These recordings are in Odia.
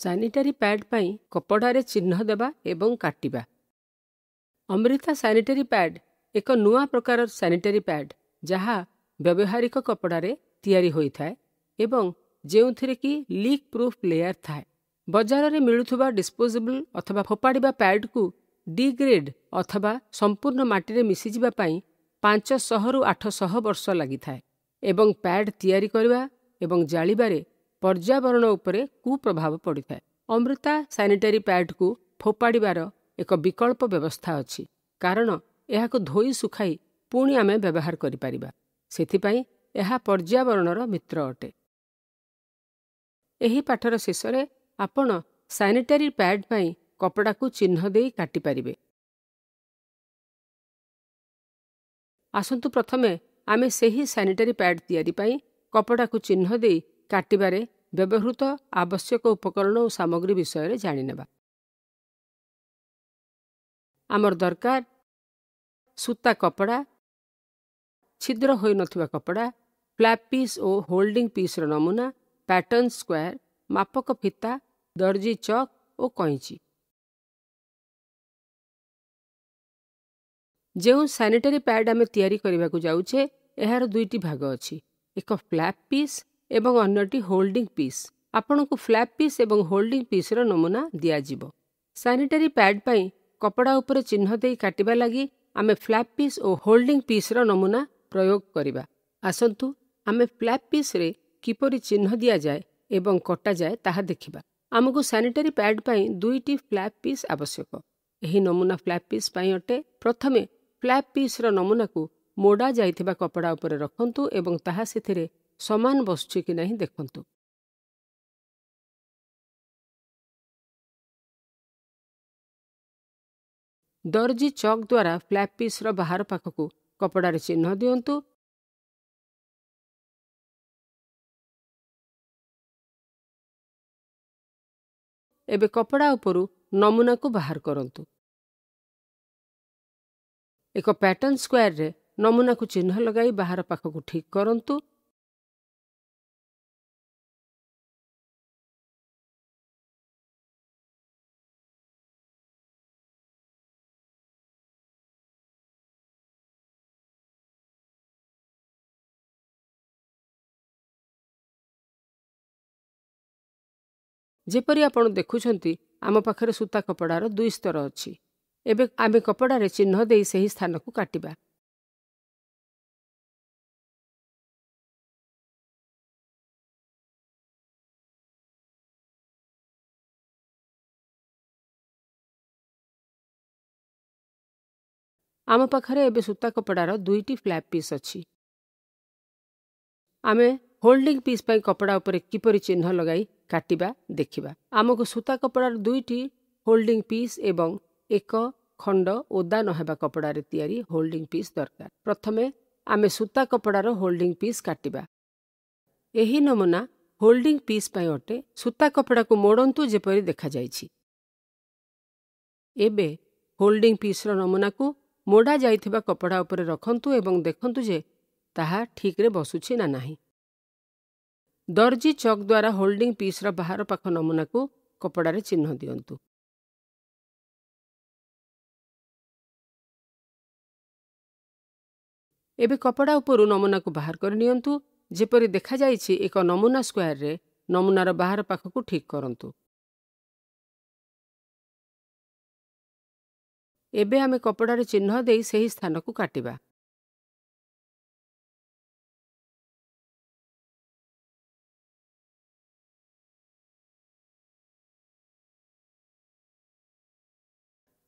ସାନିଟାରୀ ପ୍ୟାଡ୍ ପାଇଁ କପଡ଼ାରେ ଚିହ୍ନ ଦେବା ଏବଂ କାଟିବା ଅମୃତା ସାନିଟାରୀ ପ୍ୟାଡ୍ ଏକ ନୂଆ ପ୍ରକାର ସାନିଟାରୀ ପ୍ୟାଡ୍ ଯାହା ବ୍ୟବହାରିକ କପଡ଼ାରେ ତିଆରି ହୋଇଥାଏ ଏବଂ ଯେଉଁଥିରେ କି ଲିକ୍ ପ୍ରୁଫ୍ ଲେୟାର୍ ଥାଏ ବଜାରରେ ମିଳୁଥିବା ଡିସ୍ପୋଜେବଲ୍ ଅଥବା ଫୋପାଡ଼ିବା ପ୍ୟାଡ୍କୁ ଡିଗ୍ରେଡ୍ ଅଥବା ସମ୍ପୂର୍ଣ୍ଣ ମାଟିରେ ମିଶିଯିବା ପାଇଁ ପାଞ୍ଚଶହରୁ ଆଠଶହ ବର୍ଷ ଲାଗିଥାଏ ଏବଂ ପ୍ୟାଡ୍ ତିଆରି କରିବା ଏବଂ ଜାଳିବାରେ ପର୍ଯ୍ୟାବରଣ ଉପରେ କୁପ୍ରଭାବ ପଡ଼ିଥାଏ ଅମୃତା ସାନିଟାରୀ ପ୍ୟାଡ୍କୁ ଫୋପାଡ଼ିବାର ଏକ ବିକଳ୍ପ ବ୍ୟବସ୍ଥା ଅଛି କାରଣ ଏହାକୁ ଧୋଇ ଶୁଖାଇ ପୁଣି ଆମେ ବ୍ୟବହାର କରିପାରିବା ସେଥିପାଇଁ ଏହା ପର୍ଯ୍ୟାବରଣର ମିତ୍ର ଅଟେ ଏହି ପାଠର ଶେଷରେ ଆପଣ ସାନିଟାରୀ ପ୍ୟାଡ୍ ପାଇଁ କପଡ଼ାକୁ ଚିହ୍ନ ଦେଇ କାଟିପାରିବେ ଆସନ୍ତୁ ପ୍ରଥମେ ଆମେ ସେହି ସାନିଟାରୀ ପ୍ୟାଡ୍ ତିଆରି ପାଇଁ କପଡ଼ାକୁ ଚିହ୍ନ ଦେଇ କାଟିବାରେ ବ୍ୟବହୃତ ଆବଶ୍ୟକ ଉପକରଣ ଓ ସାମଗ୍ରୀ ବିଷୟରେ ଜାଣିନେବା ଆମର ଦରକାର ସୂତା କପଡ଼ା ଛିଦ୍ର ହୋଇନଥିବା କପଡ଼ା ଫ୍ଲାପ୍ ପିସ୍ ଓ ହୋଲ୍ଡିଂ ପିସ୍ର ନମୁନା ପ୍ୟାଟର୍ନ ସ୍କୋୟାର ମାପକ ଫିତା ଦର୍ଜି ଚକ୍ ଓ କଇଁଚି ଯେଉଁ ସାନିଟାରୀ ପ୍ୟାଡ଼ ଆମେ ତିଆରି କରିବାକୁ ଯାଉଛେ ଏହାର ଦୁଇଟି ଭାଗ ଅଛି ଏକ ଫ୍ଲାପ୍ ପିସ୍ ଏବଂ ଅନ୍ୟଟି ହୋଲ୍ଡିଂ ପିସ୍ ଆପଣଙ୍କୁ ଫ୍ଲାପ୍ ପିସ୍ ଏବଂ ହୋଲ୍ଡିଂ ପିସ୍ର ନମୁନା ଦିଆଯିବ ସାନିଟାରୀ ପ୍ୟାଡ୍ ପାଇଁ କପଡ଼ା ଉପରେ ଚିହ୍ନ ଦେଇ କାଟିବା ଲାଗି ଆମେ ଫ୍ଲାପ୍ ପିସ୍ ଓ ହୋଲ୍ଡିଂ ପିସ୍ର ନମୁନା ପ୍ରୟୋଗ କରିବା ଆସନ୍ତୁ ଆମେ ଫ୍ଲାପ୍ ପିସ୍ରେ କିପରି ଚିହ୍ନ ଦିଆଯାଏ ଏବଂ କଟାଯାଏ ତାହା ଦେଖିବା ଆମକୁ ସାନିଟାରୀ ପ୍ୟାଡ୍ ପାଇଁ ଦୁଇଟି ଫ୍ଲାପ୍ ପିସ୍ ଆବଶ୍ୟକ ଏହି ନମୁନା ଫ୍ଲାପ୍ ପିସ୍ ପାଇଁ ଅଟେ ପ୍ରଥମେ ଫ୍ଲାପ୍ ପିସ୍ର ନମୁନାକୁ ମୋଡ଼ା ଯାଇଥିବା କପଡ଼ା ଉପରେ ରଖନ୍ତୁ ଏବଂ ତାହା ସେଥିରେ ସମାନ ବସୁଛି କି ନାହିଁ ଦେଖନ୍ତୁ ଦର୍ଜି ଚକ୍ ଦ୍ୱାରା ଫ୍ଲାପ୍ ପିସ୍ର ବାହାର ପାଖକୁ କପଡ଼ାରେ ଚିହ୍ନ ଦିଅନ୍ତୁ ଏବେ କପଡ଼ା ଉପରୁ ନମୁନାକୁ ବାହାର କରନ୍ତୁ ଏକ ପ୍ୟାଟର୍ଣ୍ଣ ସ୍କୋୟାରରେ ନମୁନାକୁ ଚିହ୍ନ ଲଗାଇ ବାହାର ପାଖକୁ ଠିକ୍ କରନ୍ତୁ ଯେପରି ଆପଣ ଦେଖୁଛନ୍ତି ଆମ ପାଖରେ ସୂତା କପଡ଼ାର ଦୁଇ ସ୍ତର ଅଛି ଏବେ ଆମେ କପଡ଼ାରେ ଚିହ୍ନ ଦେଇ ସେହି ସ୍ଥାନକୁ କାଟିବା ଆମ ପାଖରେ ଏବେ ସୂତା କପଡ଼ାର ଦୁଇଟି ଫ୍ଲାପ୍ ପିସ୍ ଅଛି ଆମେ ହୋଲ୍ଡିଂ ପିସ୍ ପାଇଁ କପଡ଼ା ଉପରେ କିପରି ଚିହ୍ନ ଲଗାଇ କାଟିବା ଦେଖିବା ଆମକୁ ସୂତା କପଡ଼ାର ଦୁଇଟି ହୋଲ୍ଡିଂ ପିସ୍ ଏବଂ ଏକ ଖଣ୍ଡ ଓଦା ନ ହେବା କପଡ଼ାରେ ତିଆରି ହୋଲ୍ଡିଂ ପିସ୍ ଦରକାର ପ୍ରଥମେ ଆମେ ସୂତା କପଡ଼ାର ହୋଲ୍ଡିଂ ପିସ୍ କାଟିବା ଏହି ନମୁନା ହୋଲ୍ଡିଂ ପିସ୍ ପାଇଁ ଅଟେ ସୂତା କପଡ଼ାକୁ ମୋଡ଼ନ୍ତୁ ଯେପରି ଦେଖାଯାଇଛି ଏବେ ହୋଲ୍ଡିଂ ପିସ୍ର ନମୁନାକୁ ମୋଡ଼ା ଯାଇଥିବା କପଡ଼ା ଉପରେ ରଖନ୍ତୁ ଏବଂ ଦେଖନ୍ତୁ ଯେ ତାହା ଠିକ୍ରେ ବସୁଛି ନା ନାହିଁ ଦର୍ଜି ଚକ୍ ଦ୍ୱାରା ହୋଲ୍ଡିଂ ପିସ୍ର ବାହାର ପାଖ ନମୁନାକୁ କପଡ଼ାରେ ଚିହ୍ନ ଦିଅନ୍ତୁ ଏବେ କପଡ଼ା ଉପରୁ ନମୁନାକୁ ବାହାର କରି ନିଅନ୍ତୁ ଯେପରି ଦେଖାଯାଇଛି ଏକ ନମୁନା ସ୍କୋୟାରରେ ନମୁନାର ବାହାର ପାଖକୁ ଠିକ୍ କରନ୍ତୁ ଏବେ ଆମେ କପଡ଼ାରେ ଚିହ୍ନ ଦେଇ ସେହି ସ୍ଥାନକୁ କାଟିବା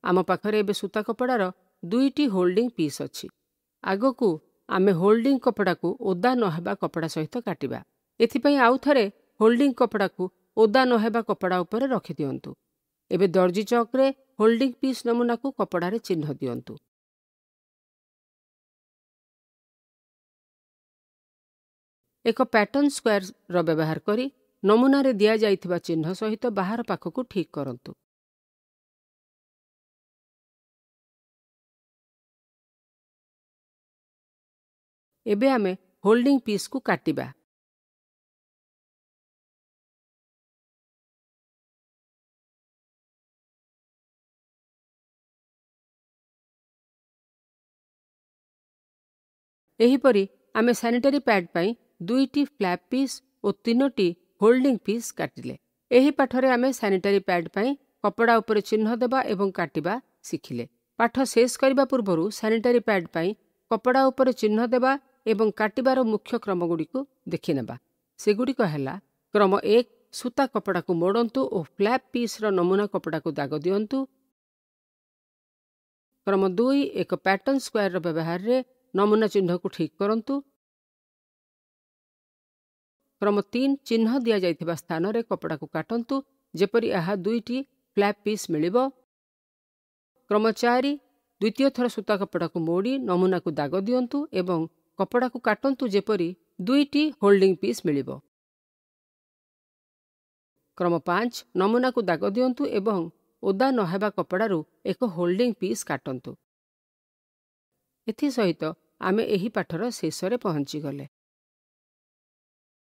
ଆମ ପାଖରେ ଏବେ ସୂତା କପଡ଼ାର ଦୁଇଟି ହୋଲ୍ଡିଂ ପିସ୍ ଅଛି ଆଗକୁ ଆମେ ହୋଲ୍ଡିଂ କପଡ଼ାକୁ ଓଦା ନହେବା କପଡ଼ା ସହିତ କାଟିବା ଏଥିପାଇଁ ଆଉ ଥରେ ହୋଲ୍ଡିଂ କପଡ଼ାକୁ ଓଦା ନହେବା କପଡ଼ା ଉପରେ ରଖିଦିଅନ୍ତୁ ଏବେ ଦର୍ଜି ଚକ୍ରେ ହୋଲ୍ଡିଂ ପିସ୍ ନମୁନାକୁ କପଡ଼ାରେ ଚିହ୍ନ ଦିଅନ୍ତୁ ଏକ ପ୍ୟାଟର୍ନ ସ୍କୋୟାର୍ର ବ୍ୟବହାର କରି ନମୁନାରେ ଦିଆଯାଇଥିବା ଚିହ୍ନ ସହିତ ବାହାର ପାଖକୁ ଠିକ୍ କରନ୍ତୁ ଏବେ ଆମେ ହୋଲ୍ଡିଂ ପିସ୍କୁ କାଟିବା ଏହିପରି ଆମେ ସାନିଟାରୀ ପ୍ୟାଡ୍ ପାଇଁ ଦୁଇଟି ଫ୍ଲାପ୍ ପିସ୍ ଓ ତିନୋଟି ହୋଲ୍ଡିଂ ପିସ୍ କାଟିଲେ ଏହି ପାଠରେ ଆମେ ସାନିଟାରୀ ପ୍ୟାଡ୍ ପାଇଁ କପଡ଼ା ଉପରେ ଚିହ୍ନ ଦେବା ଏବଂ କାଟିବା ଶିଖିଲେ ପାଠ ଶେଷ କରିବା ପୂର୍ବରୁ ସାନିଟାରୀ ପ୍ୟାଡ୍ ପାଇଁ କପଡ଼ା ଉପରେ ଚିହ୍ନ ଦେବା ଏବଂ କାଟିବାର ମୁଖ୍ୟ କ୍ରମଗୁଡ଼ିକୁ ଦେଖିନେବା ସେଗୁଡ଼ିକ ହେଲା କ୍ରମ ଏକ ସୂତା କପଡ଼ାକୁ ମୋଡ଼ନ୍ତୁ ଓ ଫ୍ଲାପ୍ ପିସ୍ର ନମୁନା କପଡ଼ାକୁ ଦାଗ ଦିଅନ୍ତୁ କ୍ରମ ଦୁଇ ଏକ ପ୍ୟାଟର୍ଣ୍ଣ ସ୍କୋୟାର୍ର ବ୍ୟବହାରରେ ନମୁନା ଚିହ୍ନକୁ ଠିକ୍ କରନ୍ତୁ କ୍ରମ ତିନି ଚିହ୍ନ ଦିଆଯାଇଥିବା ସ୍ଥାନରେ କପଡ଼ାକୁ କାଟନ୍ତୁ ଯେପରି ଏହା ଦୁଇଟି ଫ୍ଲାପ୍ ପିସ୍ ମିଳିବ କ୍ରମ ଚାରି ଦ୍ୱିତୀୟ ଥର ସୂତା କପଡ଼ାକୁ ମୋଡ଼ି ନମୁନାକୁ ଦାଗ ଦିଅନ୍ତୁ ଏବଂ କପଡ଼ାକୁ କାଟନ୍ତୁ ଯେପରି ଦୁଇଟି ହୋଲ୍ଡିଂ ପିସ୍ ମିଳିବ କ୍ରମ ପାଞ୍ଚ ନମୁନାକୁ ଦାଗ ଦିଅନ୍ତୁ ଏବଂ ଓଦା ନ ହେବା କପଡ଼ାରୁ ଏକ ହୋଲ୍ଡିଂ ପିସ୍ କାଟନ୍ତୁ ଏଥିସହିତ ଆମେ ଏହି ପାଠର ଶେଷରେ ପହଞ୍ଚିଗଲେ